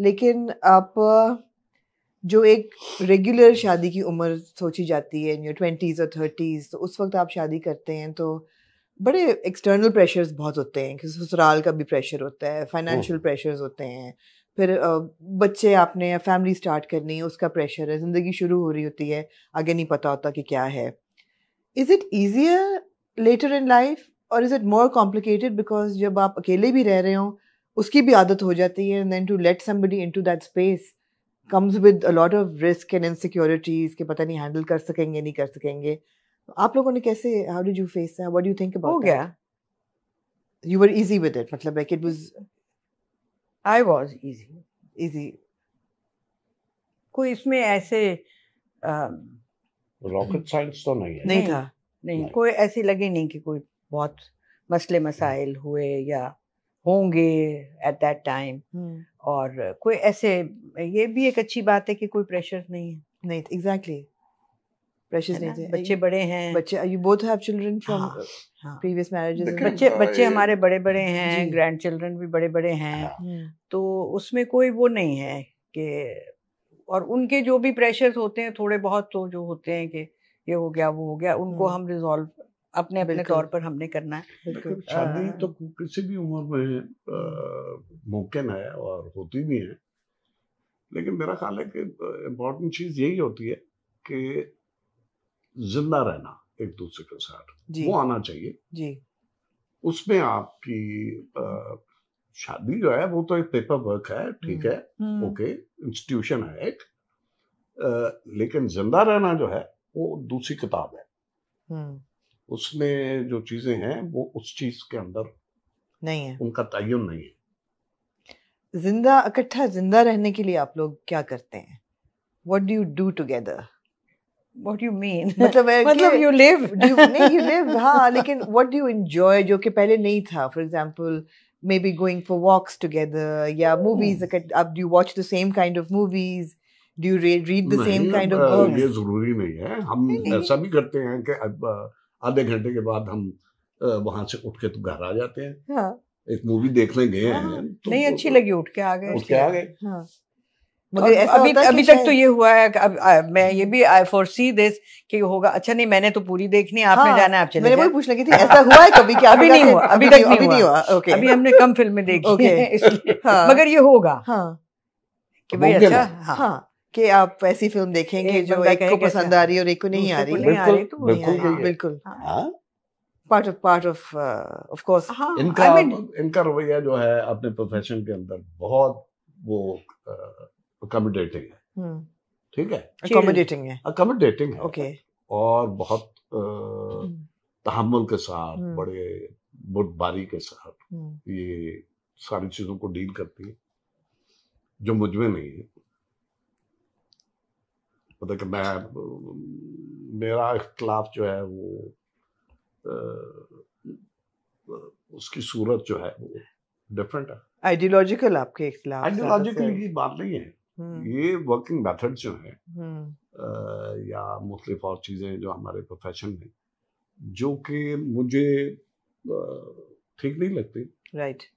लेकिन आप जो एक रेगुलर शादी की उम्र सोची जाती है इन ट्वेंटीज़ और थर्टीज़ तो उस वक्त आप शादी करते हैं तो बड़े एक्सटर्नल प्रेशर्स बहुत होते हैं ससुराल का भी प्रेशर होता है फाइनेंशियल प्रेशर्स होते हैं फिर बच्चे आपने फैमिली स्टार्ट करनी है उसका प्रेशर है ज़िंदगी शुरू हो रही होती है आगे नहीं पता होता कि क्या है is it easier later in life और is it more complicated because जब आप अकेले भी रह रहे हो उसकी भी आदत हो जाती है and then to let somebody into that space comes with a lot of risk and insecurities के पता नहीं हैंडल कर सकेंगे नहीं कर सकेंगे आप लोगों ने कैसे how did you face what do you think about हो गया you were easy with it मतलब like it was I was easy easy कोई इसमें ऐसे रॉकेट uh, साइंस तो नहीं है नहीं था नहीं, नहीं कोई ऐसी लगी नहीं कि कोई बहुत मसले मसाइल हुए या होंगे एट दैट टाइम और कोई ऐसे ये भी एक अच्छी बात है कि कोई प्रेशर नहीं है नहीं एग्जैक्टली प्रेशर नहीं थे बच्चे बड़े हैं बच्चे you both have children from previous marriages बच्चे बच्चे हमारे बड़े बड़े हैं ग्रैंड चिल्ड्रन भी बड़े बड़े हैं हाँ। हम्म। तो उसमें कोई वो नहीं है कि और उनके जो भी प्रेशर्स होते हैं थोड़े बहुत तो जो होते हैं कि ये हो गया वो हो गया उनको हम्म। हम रिजॉल्व अपने अपने तौर पर हमने करना है शादी तो किसी भी उम्र में मुमकिन है और होती भी है लेकिन मेरा ख्याल है कि इम्पोर्टेंट चीज यही होती है कि जिंदा रहना एक दूसरे के साथ वो आना चाहिए जी उसमें आपकी शादी जो है वो तो एक पेपर वर्क है ठीक हम्म। है हम्म। ओके इंस्टीट्यूशन है एक लेकिन जिंदा रहना जो है वो दूसरी किताब है हम्म। उसमें जो चीज़ें हैं वो उस चीज़ के अंदर नहीं है उनका तयन नहीं है जिंदा इकट्ठा जिंदा रहने के लिए आप लोग क्या करते हैं what do you do together what you mean मतलब मतलब यू लिव नहीं यू लिव हाँ लेकिन व्हाट डू यू एंजॉय जो कि पहले नहीं था for example maybe going for walks together या मूवीज hmm. अब do watch the same kind of movies do you read the same kind of books ये जरूरी नहीं है हम ऐसा भी करते हैं कि अब आधे घंटे के बाद हम वहां से उठ के तो घर आ जाते हैं हाँ। एक मूवी देखने गए हाँ। तो नहीं तो अच्छी तो लगी उठ के आ गए उठ के आ गए हाँ। मगर ऐसा अभी अभी तक तो ये हुआ है अब मैं ये भी आई फॉर सी दिस कि होगा अच्छा नहीं मैंने तो पूरी देखनी आपने हाँ, जाना आप चले मैंने वही पूछ लगी थी ऐसा हुआ है कभी क्या अभी नहीं हुआ अभी अभी तक नहीं अभी नहीं हुआ हुआ ओके अभी हमने कम फिल्में देखी हैं इसलिए हाँ। मगर ये होगा हाँ कि भाई अच्छा हाँ, हाँ। कि आप ऐसी फिल्म देखेंगे जो एक को पसंद अच्छा, आ रही और एक को नहीं आ रही बिल्कुल तो बिल्कुल हाँ। हाँ? Part of part of of course हाँ, इनका इनका रवैया जो है अपने प्रोफेशन के अंदर बहुत वो अकोमोडेटिंग है हम्म। ठीक है अकोमोडेटिंग है अकोमोडेटिंग है ओके और बहुत हम्म। तहमुल के साथ हम्म। बड़े बुटबारी के साथ ये सारी चीजों को डील करती है जो मुझमें नहीं है मतलब कि मैं मेरा इख्तलाफ जो है वो उसकी सूरत जो है वो डिफरेंट है आइडियोलॉजिकल आपके इख्तलाफ आइडियोलॉजिकल की बात नहीं है हम्म। ये वर्किंग मेथड जो है हम्म। या मुख्तलिफ और चीज़ें जो हमारे प्रोफेशन में जो कि मुझे ठीक नहीं लगती राइट right.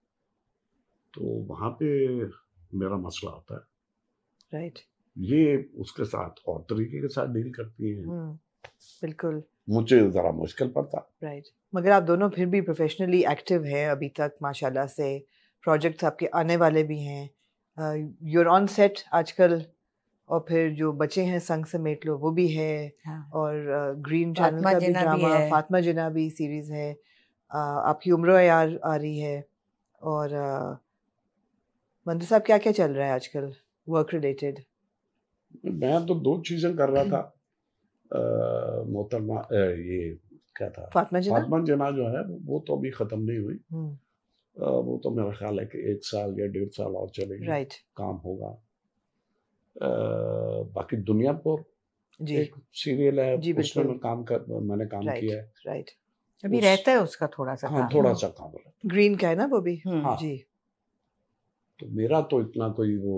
तो वहाँ पे मेरा मसला होता है राइट right. ये उसके साथ और तरीके के साथ डील करती है हम्म, बिल्कुल मुझे जरा मुश्किल पड़ता राइट मगर आप दोनों फिर भी प्रोफेशनली एक्टिव हैं अभी तक माशाल्लाह से प्रोजेक्ट्स आपके आने वाले भी हैं यूर ऑन सेट आजकल और फिर जो बचे हैं संग समेट लो वो भी है हाँ। और ग्रीन uh, चैनल का भी ड्रामा फातिमा जना भी सीरीज है uh, आपकी उम्र यार आ रही है और uh, मंदिर साहब क्या क्या चल रहा है आजकल वर्क रिलेटेड मैं तो दो चीजें कर रहा था मोहतरमा ये क्या था फातमा जना फातमा जना जो है वो तो अभी खत्म नहीं हुई आ, हम्म। वो तो मेरा ख्याल है कि एक साल या डेढ़ साल और चलेगी right. काम होगा आ, बाकी दुनिया पर एक सीरियल है जी उसमें मैं काम कर मैंने काम right. किया है राइट अभी उस, रहता है उसका थोड़ा सा हाँ थोड़ा सा काम ग्रीन का है ना वो भी हम्म, हाँ जी तो मेरा तो इतना कोई वो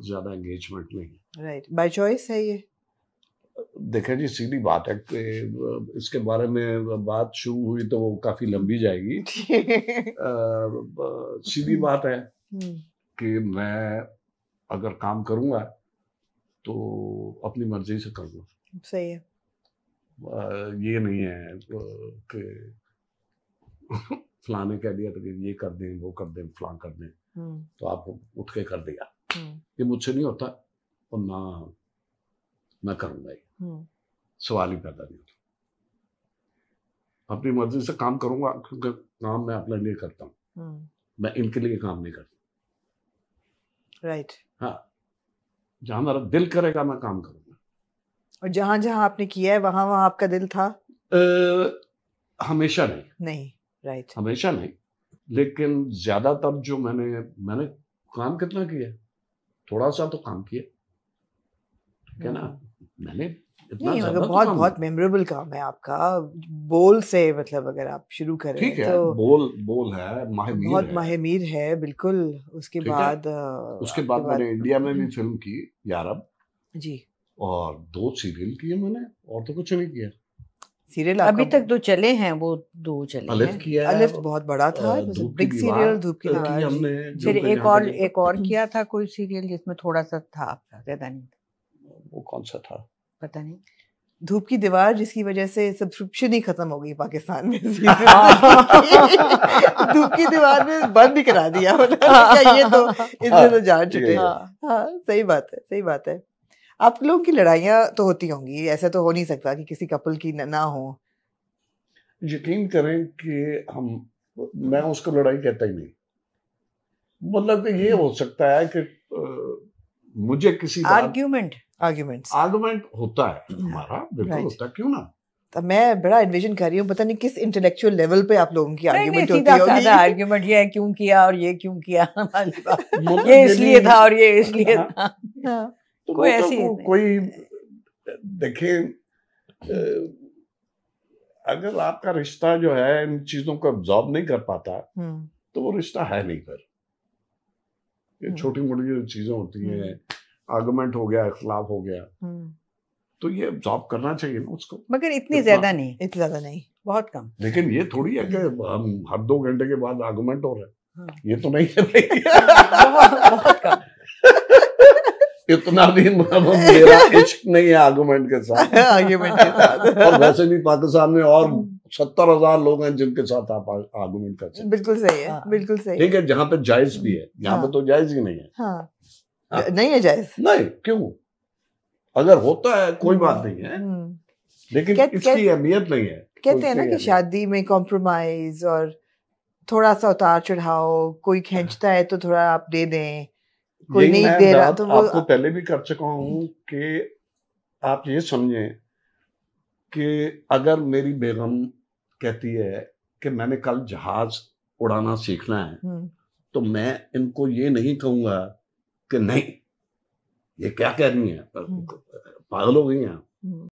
ज्यादा एंगेजमेंट नहीं है राइट बाय चॉइस है ये देखा जी सीधी बात है कि इसके बारे में बात शुरू हुई तो वो काफी लंबी जाएगी हम्म। सीधी बात है कि मैं अगर काम करूंगा तो अपनी मर्जी से करूंगा सही है आ, ये नहीं है कि फलाने कह दिया तो ये कर दें वो कर दें फलां कर दें हम्म। तो आप उठ के कर दिया ये मुझसे नहीं होता और ना मैं करूंगा ये सवाल ही पैदा नहीं होता अपनी मर्जी से काम करूंगा क्योंकि काम मैं अपने लिए करता हूँ मैं इनके लिए काम नहीं करता राइट हाँ जहां मेरा दिल करेगा मैं काम करूंगा और जहां जहां आपने किया है वहां वहां आपका दिल था आ, हमेशा नहीं नहीं राइट हमेशा नहीं लेकिन ज्यादातर जो मैंने मैंने काम कितना किया थोड़ा सा तो काम किया ठीक है ना हम्म। मैंने इतना नहीं, मतलब बहुत तो बहुत मेमोरेबल काम है आपका बोल से मतलब अगर आप शुरू करें ठीक है तो बोल बोल है माहिमीर बहुत है। माहिमीर है बिल्कुल उसके बाद उसके बाद मैंने इंडिया में भी हम्म। फिल्म की यारब जी और दो सीरियल किए मैंने और तो कुछ नहीं किया सीरियल अभी तक दो चले हैं वो दो चले अलिफ हैं किया अलिफ बहुत बड़ा था बिग मतलब सीरियल धूप की फिर एक और एक और किया था कोई सीरियल जिसमें थोड़ा सा था ज्यादा नहीं वो कौन सा था पता नहीं धूप की दीवार जिसकी वजह से सब्सक्रिप्शन ही खत्म हो गई पाकिस्तान में धूप की दीवार में बंद ही करा दिया मतलब ये तो इससे तो जान हाँ, चुके हैं हाँ।, हाँ सही बात है सही बात है आप लोगों की लड़ाइयाँ तो होती होंगी ऐसा तो हो नहीं सकता कि किसी कपल की ना हो यकीन करें कि हम मैं उसको लड़ाई कहता ही नहीं मतलब कि ये हो सकता है कि मुझे किसी आर्ग्यूमेंट आर्ग्यूमेंट आर्ग्यूमेंट होता है हमारा बिल्कुल right. होता है क्यों ना तो मैं बड़ा एनविजन कर रही हूँ पता नहीं किस इंटेलेक्चुअल लेवल पे आप लोगों की आर्ग्यूमेंट होती होगी आर्ग्यूमेंट ये क्यों किया और ये क्यों किया ये इसलिए था और ये इसलिए हाँ। था हाँ। तो कोई ऐसी कोई देखें अगर आपका रिश्ता जो है इन चीजों को ऑब्जॉर्व नहीं कर पाता हम्म। तो वो रिश्ता है नहीं फिर ये हम्म। छोटी मोटी जो चीजें होती हैं आर्गुमेंट हम्म। हो गया इखलाफ हो गया तो ये ऑब्जॉर्व करना चाहिए ना उसको मगर इतनी ज्यादा नहीं इतनी ज्यादा नहीं बहुत कम लेकिन ये थोड़ी है कि हम हर दो घंटे के बाद आर्गुमेंट हो रहे हैं हाँ। ये तो नहीं है बहुत, बहुत कम इतना भी मेरा इश्क नहीं है आर्गूमेंट के साथ आर्गूमेंट के साथ और वैसे भी पाकिस्तान में और सत्तर हजार लोग हैं जिनके साथ आप आर्गूमेंट कर सकते बिल्कुल सही है हाँ। बिल्कुल सही ठीक है जहाँ पे जायज भी है यहाँ पे हाँ। तो जायज ही नहीं है हाँ।, हाँ। नहीं है जायज नहीं क्यों अगर होता है कोई बात हम्म। नहीं है हम्म। लेकिन इसकी अहमियत नहीं है कहते हैं ना कि शादी में कॉम्प्रोमाइज और थोड़ा सा उतार चढ़ाओ कोई हाँ। खींचता है तो थोड़ा आप दे दें कोई नहीं दे रहा तो आपको पहले भी कर चुका हूँ हम्म। कि आप ये समझें कि अगर मेरी बेगम कहती है कि मैंने कल जहाज उड़ाना सीखना है हम्म। तो मैं इनको ये नहीं कहूंगा कि नहीं ये क्या कह रही है हम्म। पागल हो गई हैं